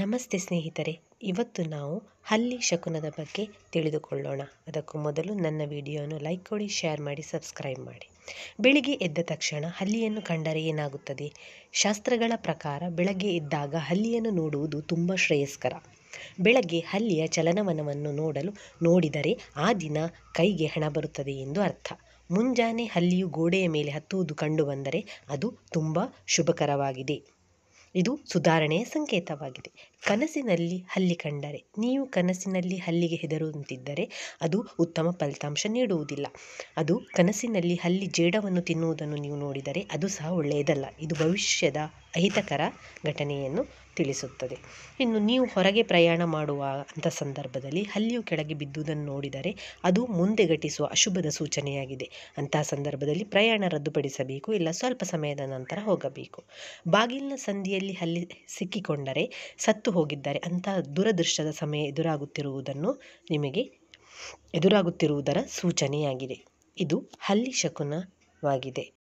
ನಮಸ್ತೆ ಸ್ನೇಹಿತರೆ ಇವತ್ತು ನಾವು ಹಲ್ಲಿ ಶಕುನದ ಬಗ್ಗೆ ತಿಳಿದುಕೊಳ್ಳೋಣ ಅದಕ್ಕೂ ಮೊದಲು ನನ್ನ ವಿಡಿಯೋವನ್ನು ಲೈಕ್ ಕೊಡಿ ಶೇರ್ ಮಾಡಿ ಸಬ್ಸ್ಕ್ರೈಬ್ ಮಾಡಿ ಬೆಳಿಗ್ಗೆ ಎದ್ದ ತಕ್ಷಣ ಹಲ್ಲಿಯನ್ನು ಕಂಡರೆ ಏನಾಗುತ್ತದೆ ಶಾಸ್ತ್ರಗಳ ಪ್ರಕಾರ ಬೆಳಗ್ಗೆ ಎದ್ದಾಗ ಹಲ್ಲಿಯನ್ನು ನೋಡುವುದು ತುಂಬ ಶ್ರೇಯಸ್ಕರ ಬೆಳಗ್ಗೆ ಹಲ್ಲಿಯ ಚಲನವನವನ್ನು ನೋಡಲು ನೋಡಿದರೆ ಆ ದಿನ ಕೈಗೆ ಹಣ ಬರುತ್ತದೆ ಎಂದು ಅರ್ಥ ಮುಂಜಾನೆ ಹಲ್ಲಿಯು ಗೋಡೆಯ ಮೇಲೆ ಹತ್ತುವುದು ಕಂಡುಬಂದರೆ ಅದು ತುಂಬ ಶುಭಕರವಾಗಿದೆ ಇದು ಸುಧಾರಣೆಯ ಸಂಕೇತವಾಗಿದೆ ಕನಸಿನಲ್ಲಿ ಹಲ್ಲಿ ಕಂಡರೆ ನೀವು ಕನಸಿನಲ್ಲಿ ಹಲ್ಲಿಗೆ ಹೆದರುವಂತಿದ್ದರೆ ಅದು ಉತ್ತಮ ಫಲಿತಾಂಶ ನೀಡುವುದಿಲ್ಲ ಅದು ಕನಸಿನಲ್ಲಿ ಹಲ್ಲಿ ಜೇಡವನ್ನು ತಿನ್ನುವುದನ್ನು ನೀವು ನೋಡಿದರೆ ಅದು ಸಹ ಒಳ್ಳೆಯದಲ್ಲ ಇದು ಭವಿಷ್ಯದ ಅಹಿತಕರ ಘಟನೆಯನ್ನು ತಿಳಿಸುತ್ತದೆ ಇನ್ನು ನೀವು ಹೊರಗೆ ಪ್ರಯಾಣ ಮಾಡುವ ಅಂಥ ಸಂದರ್ಭದಲ್ಲಿ ಹಲ್ಲಿಯು ಕೆಳಗೆ ಬಿದ್ದುದನ್ನು ನೋಡಿದರೆ ಅದು ಮುಂದೆ ಘಟಿಸುವ ಅಶುಭದ ಸೂಚನೆಯಾಗಿದೆ ಅಂತಹ ಸಂದರ್ಭದಲ್ಲಿ ಪ್ರಯಾಣ ರದ್ದುಪಡಿಸಬೇಕು ಇಲ್ಲ ಸ್ವಲ್ಪ ಸಮಯದ ನಂತರ ಹೋಗಬೇಕು ಬಾಗಿಲಿನ ಸಂದಿಯಲ್ಲಿ ಹಲ್ಲಿ ಸಿಕ್ಕಿಕೊಂಡರೆ ಸತ್ತು ಹೋಗಿದ್ದಾರೆ ಅಂತಹ ದುರದೃಷ್ಟದ ಸಮಯ ಎದುರಾಗುತ್ತಿರುವುದನ್ನು ನಿಮಗೆ ಎದುರಾಗುತ್ತಿರುವುದರ ಸೂಚನೆಯಾಗಿದೆ ಇದು ಹಲ್ಲಿ ಶಕುನವಾಗಿದೆ